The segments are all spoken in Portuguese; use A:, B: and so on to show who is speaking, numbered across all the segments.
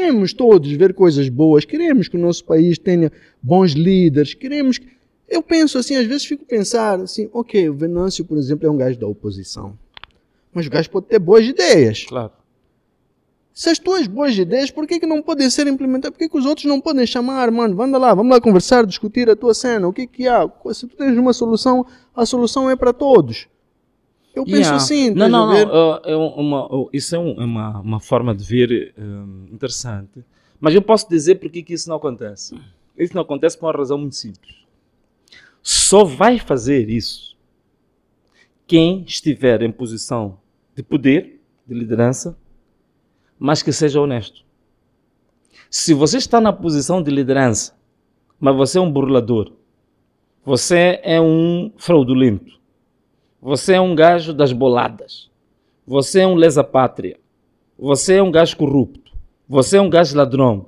A: queremos todos ver coisas boas, queremos que o nosso país tenha bons líderes, queremos que... Eu penso assim, às vezes fico pensar assim, ok, o Venâncio, por exemplo, é um gajo da oposição. Mas o gajo pode ter boas ideias. Claro. Se as tuas boas ideias, por que, que não podem ser implementadas? Por que, que os outros não podem chamar, mano? Vanda lá, vamos lá conversar, discutir a tua cena, o que que há? Se tu tens uma solução, a solução é para todos. Eu penso yeah. assim. Não, não, não.
B: Uh, é uma, uh, isso é um, é uma, uma forma de ver hum, interessante. Mas eu posso dizer porque é que isso não acontece. Isso não acontece por uma razão muito simples. Só vai fazer isso quem estiver em posição de poder, de liderança, mas que seja honesto. Se você está na posição de liderança, mas você é um burlador, você é um fraudulento, você é um gajo das boladas. Você é um lesa-pátria. Você é um gajo corrupto. Você é um gajo ladrão.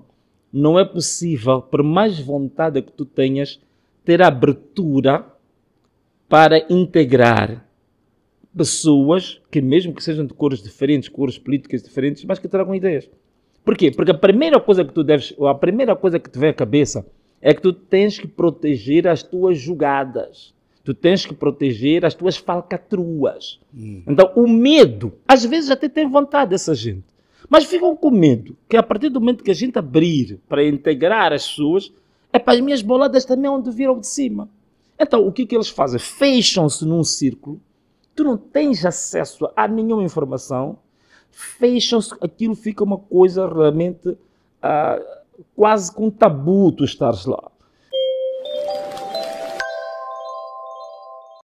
B: Não é possível, por mais vontade que tu tenhas, ter abertura para integrar pessoas que, mesmo que sejam de cores diferentes, cores políticas diferentes, mas que tragam ideias. Porquê? Porque a primeira coisa que tu deves, a primeira coisa que te vem à cabeça é que tu tens que proteger as tuas jogadas. Tu tens que proteger as tuas falcatruas. Hum. Então, o medo, às vezes até tem vontade essa gente, mas ficam com medo que a partir do momento que a gente abrir para integrar as pessoas, é para as minhas boladas também onde viram de cima. Então, o que, que eles fazem? Fecham-se num círculo, tu não tens acesso a nenhuma informação, fecham-se, aquilo fica uma coisa realmente ah, quase com tabu tu estares lá.